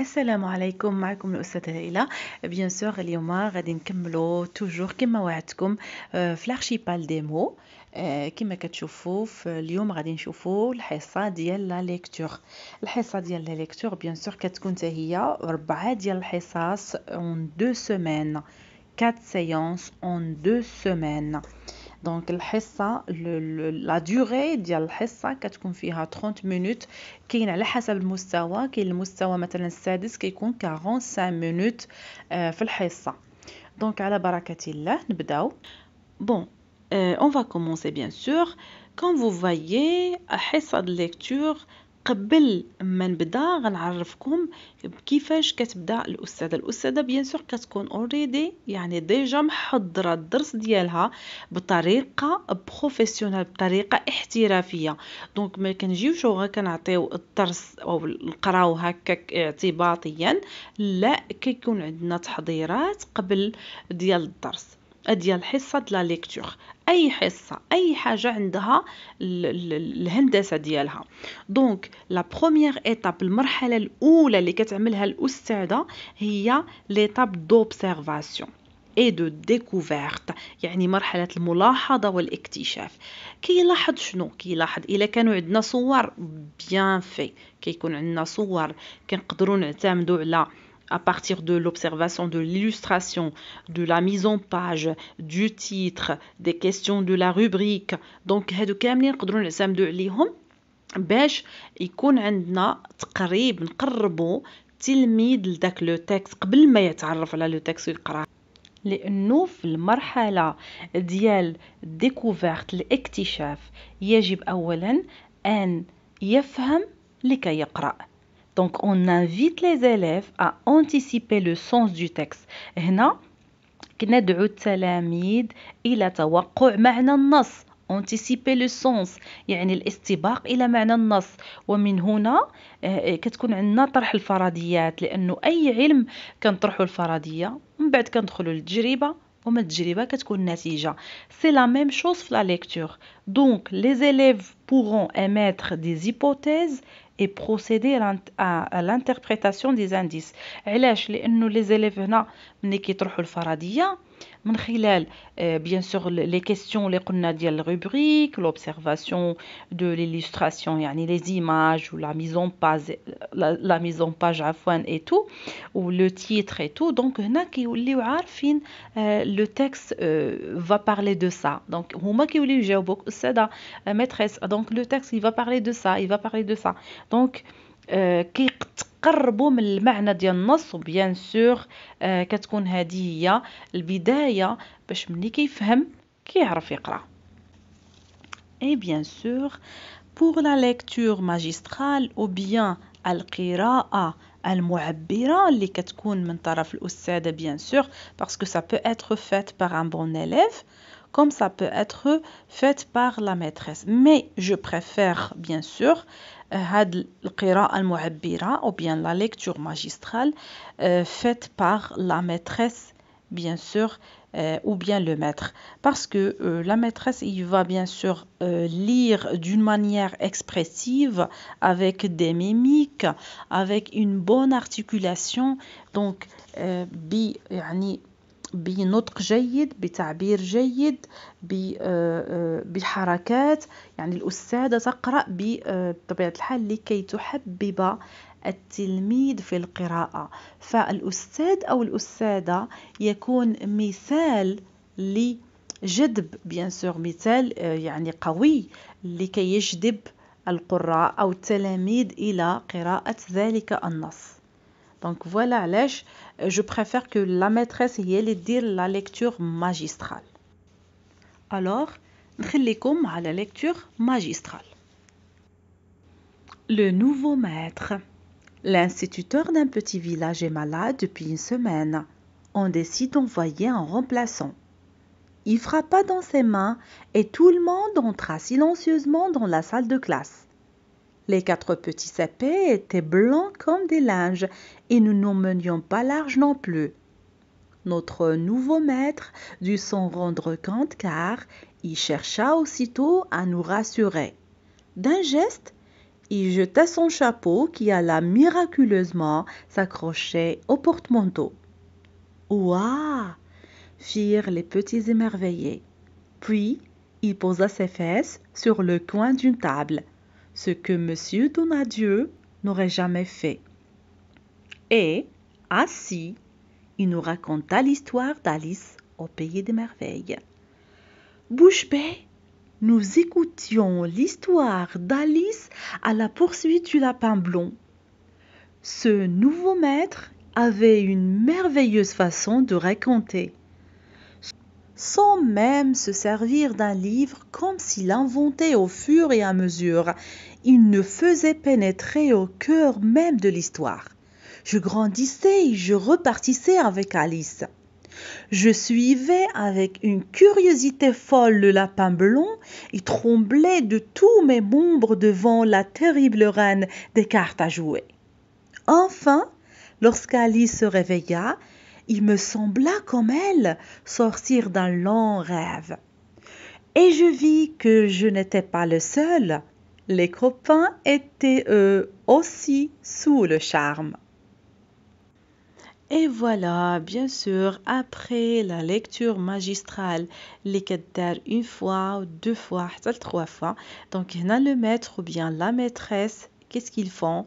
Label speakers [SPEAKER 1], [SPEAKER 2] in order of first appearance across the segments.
[SPEAKER 1] السلام عليكم معكم الأستاذة ليلى بيان سور اليوم غادي نكملو توجور كما وعدتكم آه، في لارشيبال ديمو كما كتشوفوا اليوم غادي نشوفوا الحصه ديال لا ليكتور الحصه ديال لا ليكتور بيان سور كتكون حتى هي ربعه ديال الحصص اون دو سيمين 4 سيونس اون دو سيمين Donc, الحصه لا دوري ديال الحصه كتكون فيها 30 minutes, كاين على حسب المستوى مثلا السادس 45 minutes في on va commencer bien sûr Quand vous voyez حصه de lecture قبل ما نبدا غنعرفكم بكيفاش كتبدا الاستاذه الاستاذه بيان سور كتكون اوريدي يعني ديجا محضره الدرس ديالها بطريقه بروفيسيونال بطريقه احترافيه دونك ما كنجيوش غا كنعطيو الدرس او نقراو هكا اعتباطيا لا كيكون عندنا تحضيرات قبل ديال الدرس ديال حصه د لا ليكتور اي حصه اي حاجه عندها الهندسه ديالها دونك لا بروميير ايتاب المرحله الاولى اللي كتعملها الاستاذه هي ليتاب دوبسيرفاسيون اي دو ديكوفيرت يعني مرحله الملاحظه والاكتشاف كيلاحظ شنو كيلاحظ الا كانوا عندنا صور بيان في كيكون عندنا صور كنقدروا نعتمدوا على à partir de l'observation de l'illustration, de la mise en page, du titre, des questions de la rubrique. Donc, هادو كاملين نقدروا نعتمدوا عليهم باش يكون عندنا تقريب نقربوا التلميذ لذاك لو تيكست قبل ما يتعرف على لو تيكست ويقراه لانه في المرحله ديال ديكوفيرت الاكتشاف يجب اولا ان يفهم لكي يقرأ donc on invite les élèves à anticiper le sens du texte. هنا كندعو التلاميذ إلى توقع معنى النص anticiper le sens يعني الاستباق إلى معنى النص ومن هنا كتكون عندنا طرح الفرضيات لأنه أي علم كنطرحوا الفرضية من بعد كندخلوا للتجربة وما التجربة كتكون النتيجة سي لا ميم شوز في لا ليكتور دونك لي زélèves pourront émettre des hypothèses et procéder à l'interprétation des indices. علاش لانه لي زيليف هنا ملي le الفرضيه من خلال bien sûr les questions les قلنا ديال rubrique l'observation de l'illustration يعني les images ou la mise en page la, mise en page عفوا et tout ou le titre et tout donc هنا كيوليو عارفين le texte va parler de ça donc هما كيوليو يجاوبوك استاذه maîtresse donc le texte il va parler de ça il va parler de ça donc آه، كي تقربوا من المعنى ديال النص وبيان سور آه، كتكون هذه هي البدايه باش ملي كيفهم كيعرف يقرا اي بيان سور pour لا ليكتور magistrale او بيان القراءة المعبرة اللي كتكون من طرف الاستاذ بيان سور باسكو سا بو اتر فات بار ان بون bon كوم سا بو اتر فات بار لا ميتريس مي جو بريفير بيان سور Ou bien la lecture magistrale euh, faite par la maîtresse bien sûr euh, ou bien le maître parce que euh, la maîtresse il va bien sûr lire d'une manière expressive avec des mimiques avec une bonne articulation donc bi يعني بنطق جيد بتعبير جيد بحركات آه، آه، يعني الأستاذة تقرأ آه، بطبيعة الحال لكي تحبب التلميذ في القراءة فالأستاذ أو الأستاذة يكون مثال لجذب بيان سور مثال يعني قوي لكي يجذب القراء أو التلاميذ إلى قراءة ذلك النص Donc voilà, lèche, euh, je préfère que la maîtresse y ait dire la lecture magistrale. Alors, نخليكم à la lecture magistrale. Le nouveau maître. L'instituteur d'un petit village est malade depuis une semaine. On décide d'envoyer un remplaçant. Il frappa dans ses mains et tout le monde entra silencieusement dans la salle de classe. Les quatre petits sapés étaient blancs comme des linges et nous n'en menions pas large non plus. Notre nouveau maître dut s'en rendre compte car il chercha aussitôt à nous rassurer. D'un geste, il jeta son chapeau qui alla miraculeusement s'accrocher au porte-manteau. Ouah firent les petits émerveillés. Puis il posa ses fesses sur le coin d'une table ce que Monsieur Donadieu n'aurait jamais fait. Et, assis, il nous raconta l'histoire d'Alice au Pays des Merveilles. Bouche nous écoutions l'histoire d'Alice à la poursuite du lapin blond. Ce nouveau maître avait une merveilleuse façon de raconter sans même se servir d'un livre comme s'il inventait au fur et à mesure. Il ne faisait pénétrer au cœur même de l'histoire. Je grandissais et je repartissais avec Alice. Je suivais avec une curiosité folle le lapin blond et tremblais de tous mes membres devant la terrible reine des cartes à jouer. Enfin, lorsqu'Alice se réveilla, il me sembla comme elle sortir d'un long rêve. Et je vis que je n'étais pas le seul. Les copains étaient eux aussi sous le charme. Et voilà, bien sûr, après la lecture magistrale, les cadets une fois, deux fois, trois fois. Donc, il en a le maître ou bien la maîtresse, qu'est-ce qu'ils font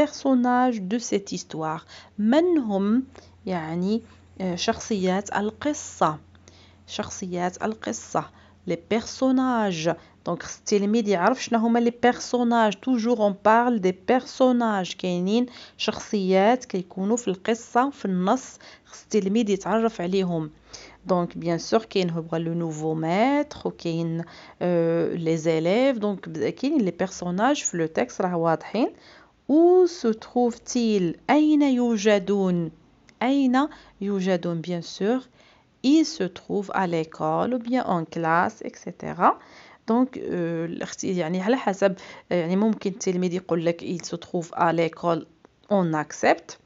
[SPEAKER 1] personnages de cette histoire منهم al شخصيات القصة al القصة les personnages donc c'est les médias عرف هما les personnages toujours on parle des personnages كاينين شخصيات كيكونوا في القصة في النص c'est les médias عليهم donc bien sûr كاين هو le nouveau maître ou euh, les élèves donc كاين les personnages في le texte راه واضحين où se trouve-t-il Aina yujadoun Aina yujadoun, bien sûr. Il se trouve à l'école ou bien en classe, etc. Donc, يعني على حسب يعني il se trouve à l'école on accepte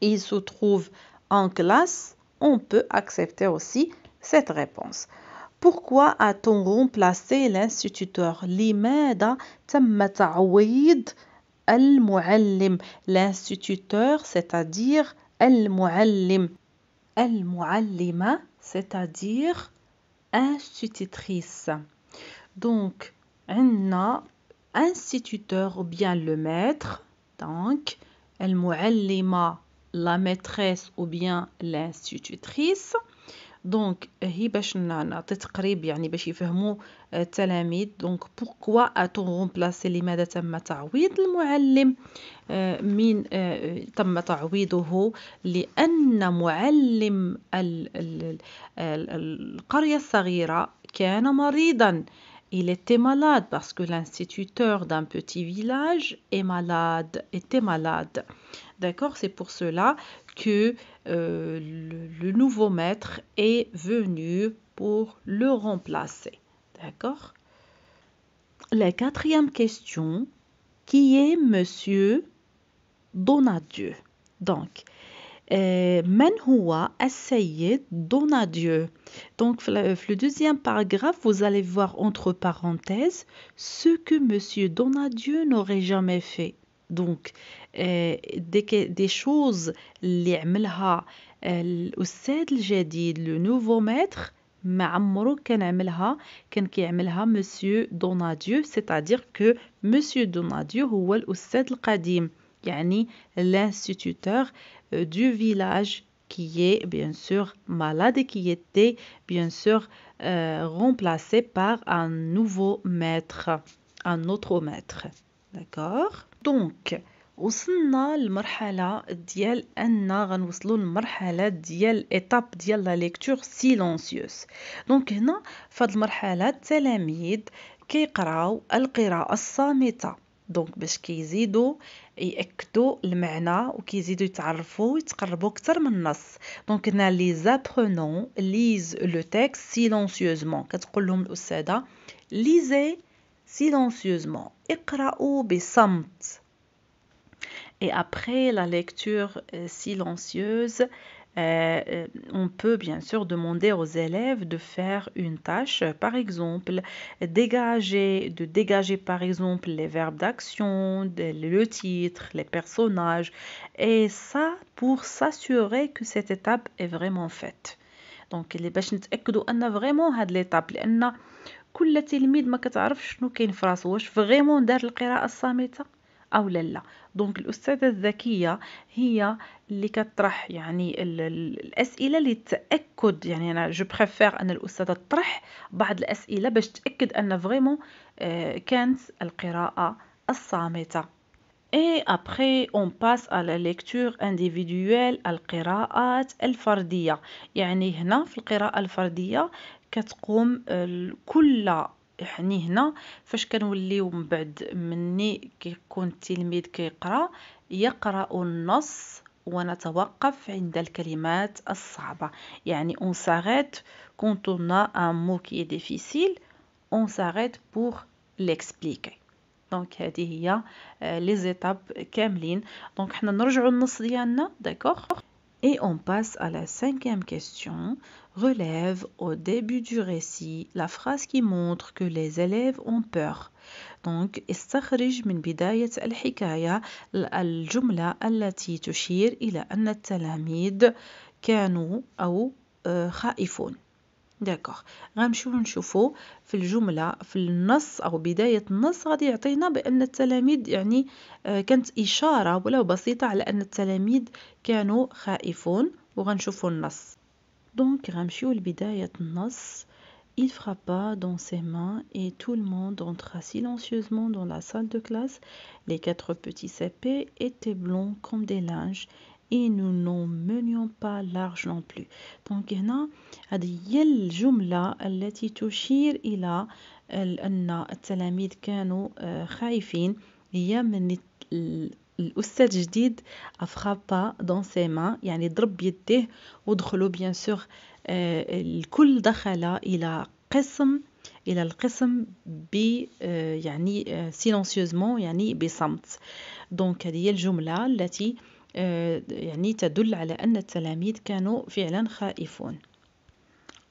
[SPEAKER 1] il se trouve en classe on peut accepter aussi cette réponse pourquoi a-t-on remplacé l'instituteur L'imeda تم l'instituteur, c'est-à-dire al-muallim. cest c'est-à-dire institutrice. Donc, on a instituteur ou bien le maître. Donc, al la maîtresse ou bien l'institutrice. دونك euh, هي باش نعطي تقريب يعني باش يفهموا آه، التلاميذ دونك بوركوا اتون رومبلاسي لماذا تم تعويض المعلم آه، من آه، تم تعويضه لان معلم القريه الصغيره كان مريضا Il était malade parce que l'instituteur d'un petit village est malade, était malade. D'accord C'est pour cela que euh, le, nouveau maître est venu pour le remplacer. D'accord La quatrième question, qui est Monsieur Donadieu Donc, من هو السيد Donadieu Donc, euh, le deuxième paragraphe, vous allez voir entre parenthèses ce que Monsieur Donadieu n'aurait jamais fait. Donc, euh, des, des choses, les عملها الأستاذ jadid le nouveau maître, ما عمره كان عملها كان c'est-à-dire que monsieur Donadieu هو الأستاذ القديم yani l'instituteur euh, du village qui est bien sûr malade et qui était bien sûr euh, remplacé par un nouveau maître, un autre maître. D'accord Donc, وصلنا للمرحلة ديال أن غنوصلوا للمرحلة ديال إيتاب ديال لا la سيلونسيوس دونك هنا في هاد المرحلة التلاميذ كيقراو القراءة الصامتة دونك باش كيزيدوا ياكدوا المعنى وكيزيدوا يتعرفوا ويتقربوا اكثر من النص silencieusement Et après la lecture silencieuse, euh, euh, on peut bien sûr demander aux élèves de faire une tâche, par exemple, dégager, de dégager par exemple les verbes d'action, le titre, les personnages, et ça pour s'assurer que cette étape est vraiment faite. donc les باش نتاكدوا ان فريمون هاد ليطاب لان كل تلميذ ما كتعرفش شنو كاين في راسو واش فريمون دار القراءه او لا لا دونك الاستاذه الذكيه هي اللي كطرح يعني الاسئله للتاكد يعني انا جو بريفير ان الاستاذه تطرح بعض الاسئله باش تاكد ان فريمون آه، كانت القراءه الصامته اي ابري اون باس على ليكتور lecture القراءات الفردية يعني هنا في القراءة الفردية كتقوم كل يعني هنا فاش كنوليو من بعد مني كيكون التلميذ كيقرا يقرا النص ونتوقف عند الكلمات الصعبة يعني اون s'arrête كونت اون ا مو كي ديفيسيل اون difficile بور ليكسبليكي دونك هذه هي لي آه، زيتاب كاملين دونك حنا نرجعوا النص ديالنا داكوغ Et on passe à la cinquième question. Relève au début du récit la phrase qui montre que les élèves ont peur. Donc, استخرج من بداية الحكاية الجملة التي تشير إلى أن التلاميذ كانوا أو خائفون. داكوغ غنمشيو نشوفو في الجمله في النص او بدايه النص غادي يعطينا بان التلاميذ يعني آه، كانت اشاره ولو بسيطه على ان التلاميذ كانوا خائفون وغنشوفو النص دونك غنمشيو لبدايه النص Il frappa dans ses mains et tout le monde entra silencieusement dans la salle de classe. Les quatre petits CP étaient blonds comme des linges et nous n'en menions pas large non plus دونك هنا هذه هي الجملة التي تشير إلى أن التلاميذ كانوا خايفين هي من الاستاذ جديد افخابا دون سي ما يعني ضرب يديه ودخلوا بيان سور الكل دخل الى قسم الى القسم ب يعني سيلونسيوزمون يعني بصمت دونك هذه هي الجمله التي آه، يعني تدل على أن التلاميذ كانوا فعلا خائفون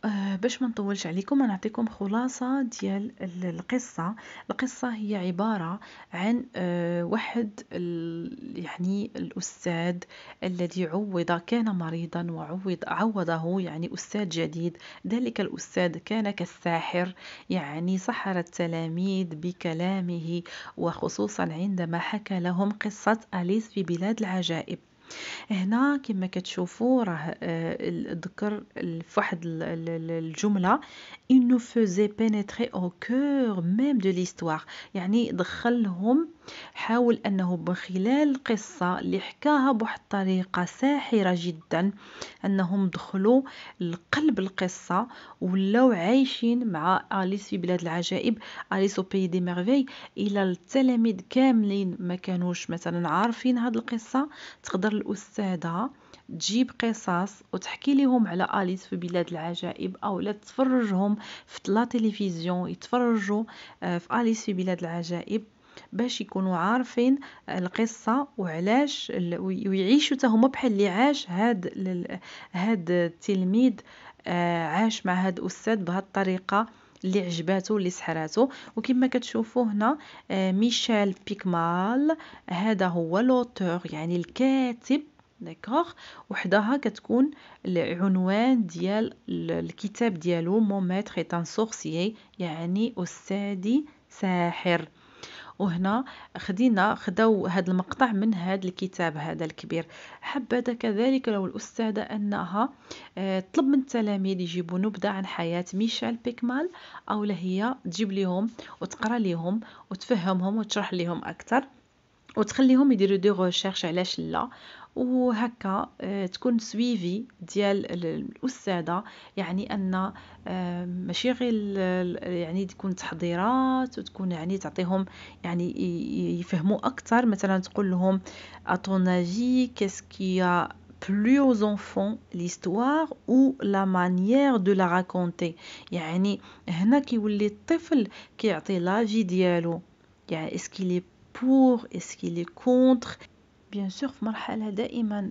[SPEAKER 1] آه، باش ما نطولش عليكم نعطيكم خلاصة ديال القصة القصة هي عبارة عن آه، واحد يعني الأستاذ الذي عوض كان مريضا وعوض عوضه يعني أستاذ جديد ذلك الأستاذ كان كالساحر يعني سحر التلاميذ بكلامه وخصوصا عندما حكى لهم قصة أليس في بلاد العجائب هنا كما كتشوفوا راه آه، ذكر فواحد الجمله انه فوزي بينيتري او كور ميم دو ليستوار يعني دخلهم حاول أنه من خلال القصة اللي حكاها بواحد الطريقة ساحرة جدا أنهم دخلوا لقلب القصة ولاو عايشين مع أليس في بلاد العجائب أليس أو بي دي ميرفي إلى التلاميذ كاملين ما كانوش مثلا عارفين هاد القصة تقدر الأستاذة تجيب قصص وتحكي لهم على أليس في بلاد العجائب أو لا تفرجهم في لا تلفزيون يتفرجوا آه، في أليس في بلاد العجائب باش يكونوا عارفين القصة وعلاش ويعيشوا تهم بحال اللي عاش هاد هاد التلميذ آه، عاش مع هاد الاستاذ بهاد الطريقه اللي عجباتو اللي سحراتو وكما كتشوفوا هنا آه، ميشيل بيكمال هذا هو لوتور يعني الكاتب داكوغ وحداها كتكون العنوان ديال الكتاب ديالو مون ماتر ايتان سورسيي يعني استاذي ساحر وهنا خدينا خداو هذا المقطع من هذا الكتاب هذا الكبير حبذا كذلك لو الأستاذة أنها تطلب آه، من التلاميذ يجيبوا نبذة عن حياة ميشيل بيكمال أو هي تجيب لهم وتقرأ لهم وتفهمهم وتشرح لهم أكثر وتخليهم يديروا دي ريشيرش علاش لا وهكا آه، تكون سويفي ديال الاستاذه يعني ان آه، ماشي غير يعني تكون تحضيرات وتكون يعني تعطيهم يعني يفهموا اكثر مثلا تقول لهم اتوناجي كيسكي plus aux enfants l'histoire ou la manière de la raconter يعني هنا كيولي الطفل كيعطي لافي ديالو يعني اسكي لي pour est-ce qu'il est contre bien sûr euh, euh,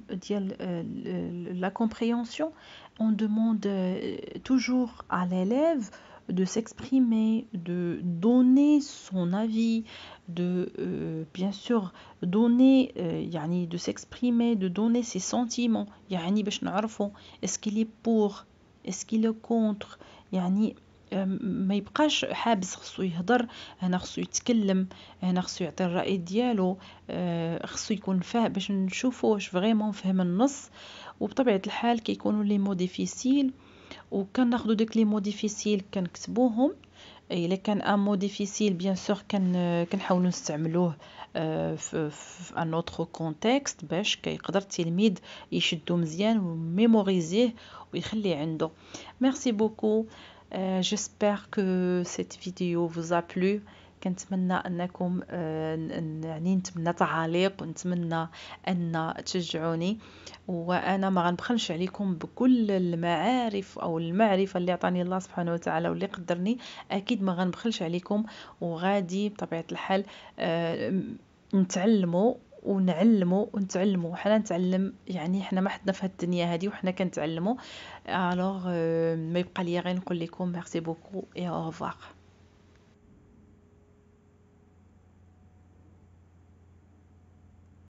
[SPEAKER 1] la compréhension on demande euh, toujours à l'élève de s'exprimer, de donner son avis, de bien sûr donner, de s'exprimer, de donner ses sentiments. Yani, Est-ce qu'il est pour Est-ce qu'il est contre ما يبقاش حابس خصو يهضر هنا خصو يتكلم هنا خصو يعطي الراي ديالو أه، خصو يكون فاه باش نشوفو واش فريمون فهم النص وبطبيعه الحال كيكونوا لي مو ديفيسيل وكناخذوا داك لي مو ديفيسيل كنكتبوهم الا كان ان مو ديفيسيل بيان سور كن كنحاولوا نستعملوه أه، في ان اوتر كونتكست باش كيقدر التلميذ يشدو مزيان وميموريزيه ويخلي عنده ميرسي بوكو جيسبر كو سيت فيديو فوزا بلو كنتمنى انكم آه، يعني نتمنى تعاليق ونتمنى ان تشجعوني وانا ما غنبخلش عليكم بكل المعارف او المعرفه اللي عطاني الله سبحانه وتعالى واللي قدرني اكيد ما غنبخلش عليكم وغادي بطبيعه الحال آه، نتعلموا ونعلمه ونتعلمه وحنا نتعلم يعني حنا ما حدنا في هاد الدنيا هادي وحنا كنتعلموا الوغ euh، ما يبقى لي غير نقول لكم ميرسي بوكو اي اوفوار